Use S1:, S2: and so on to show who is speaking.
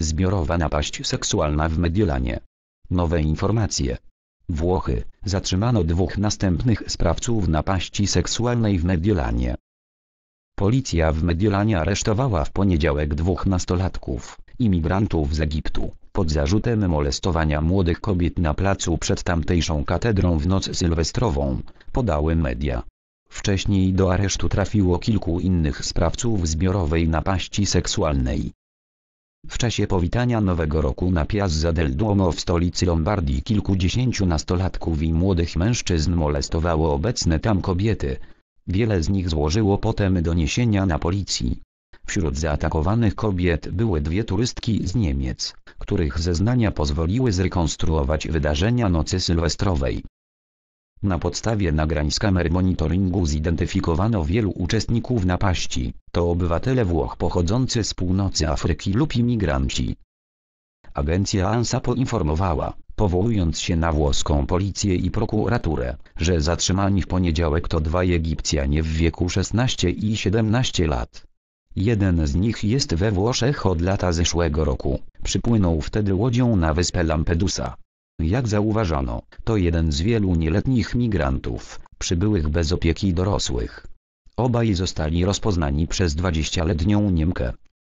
S1: Zbiorowa napaść seksualna w Mediolanie. Nowe informacje. Włochy. Zatrzymano dwóch następnych sprawców napaści seksualnej w Mediolanie. Policja w Mediolanie aresztowała w poniedziałek dwóch nastolatków, imigrantów z Egiptu, pod zarzutem molestowania młodych kobiet na placu przed tamtejszą katedrą w noc sylwestrową, podały media. Wcześniej do aresztu trafiło kilku innych sprawców zbiorowej napaści seksualnej. W czasie powitania Nowego Roku na Piazza del Duomo w stolicy Lombardii kilkudziesięciu nastolatków i młodych mężczyzn molestowało obecne tam kobiety. Wiele z nich złożyło potem doniesienia na policji. Wśród zaatakowanych kobiet były dwie turystki z Niemiec, których zeznania pozwoliły zrekonstruować wydarzenia nocy sylwestrowej. Na podstawie nagrań z kamer monitoringu zidentyfikowano wielu uczestników napaści, to obywatele Włoch pochodzący z północy Afryki lub imigranci. Agencja ANSA poinformowała, powołując się na włoską policję i prokuraturę, że zatrzymani w poniedziałek to dwaj Egipcjanie w wieku 16 i 17 lat. Jeden z nich jest we Włoszech od lata zeszłego roku, przypłynął wtedy łodzią na wyspę Lampedusa, jak zauważono, to jeden z wielu nieletnich migrantów, przybyłych bez opieki dorosłych. Obaj zostali rozpoznani przez 20-letnią Niemkę,